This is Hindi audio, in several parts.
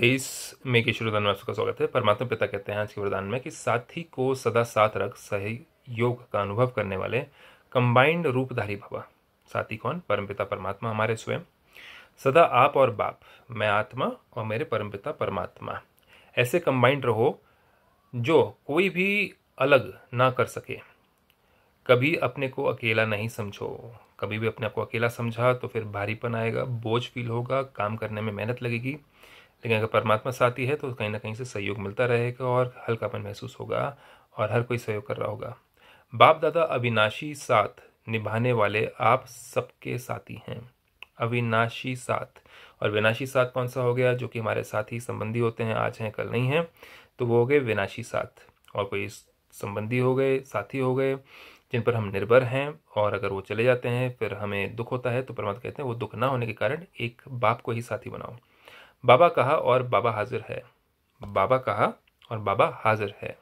तेईस मई के शुरू में आपका स्वागत है परमात्मा पिता कहते हैं आज के वरदान में कि साथी को सदा साथ रख सहयोग का अनुभव करने वाले कंबाइंड रूपधारी भवा साथी कौन परमपिता परमात्मा हमारे स्वयं सदा आप और बाप मैं आत्मा और मेरे परमपिता परमात्मा ऐसे कंबाइंड रहो जो कोई भी अलग ना कर सके कभी अपने को अकेला नहीं समझो कभी भी अपने आप को अकेला समझा तो फिर भारीपन आएगा बोझ फील होगा काम करने में मेहनत लगेगी लेकिन अगर परमात्मा साथी है तो कहीं ना कहीं से सहयोग मिलता रहेगा और हल्कापन महसूस होगा और हर कोई सहयोग कर रहा होगा बाप दादा अविनाशी साथ निभाने वाले आप सबके साथी हैं अविनाशी साथ और विनाशी साथ कौन सा हो गया जो कि हमारे साथी संबंधी होते हैं आज हैं कल नहीं हैं तो वो हो गए विनाशी साथ और कोई संबंधी हो गए साथी हो गए जिन पर हम निर्भर हैं और अगर वो चले जाते हैं फिर हमें दुख होता है तो परमात्मा कहते हैं वो दुख ना होने के कारण एक बाप को ही साथी बनाओ बाबा कहा और बाबा हाजिर है बाबा कहा और बाबा हाजिर है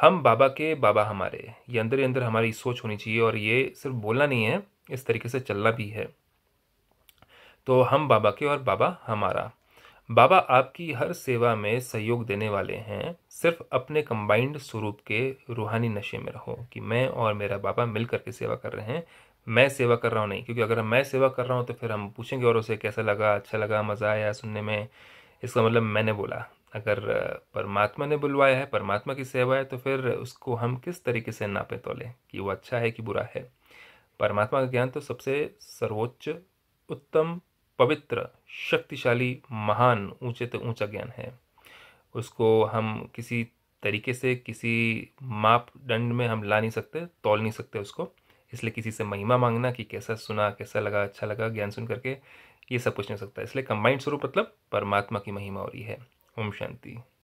हम बाबा के बाबा हमारे ये अंदर ही अंदर हमारी सोच होनी चाहिए और ये सिर्फ बोलना नहीं है इस तरीके से चलना भी है तो हम बाबा के और बाबा हमारा बाबा आपकी हर सेवा में सहयोग देने वाले हैं सिर्फ अपने कंबाइंड स्वरूप के रूहानी नशे में रहो कि मैं और मेरा बाबा मिलकर के सेवा कर रहे हैं मैं सेवा कर रहा हूँ नहीं क्योंकि अगर मैं सेवा कर रहा हूँ तो फिर हम पूछेंगे और उसे कैसा लगा अच्छा लगा मज़ा आया सुनने में इसका मतलब मैंने बोला अगर परमात्मा ने बुलवाया है परमात्मा की सेवा है तो फिर उसको हम किस तरीके से नापें तोलें कि वो अच्छा है कि बुरा है परमात्मा का ज्ञान तो सबसे सर्वोच्च उत्तम पवित्र शक्तिशाली महान ऊंचे तो ऊंचा ज्ञान है उसको हम किसी तरीके से किसी मापदंड में हम ला नहीं सकते तोल नहीं सकते उसको इसलिए किसी से महिमा मांगना कि कैसा सुना कैसा लगा अच्छा लगा ज्ञान सुन करके ये सब कुछ नहीं सकता इसलिए कंबाइंड स्वरूप मतलब परमात्मा की महिमा हो रही है ओम शांति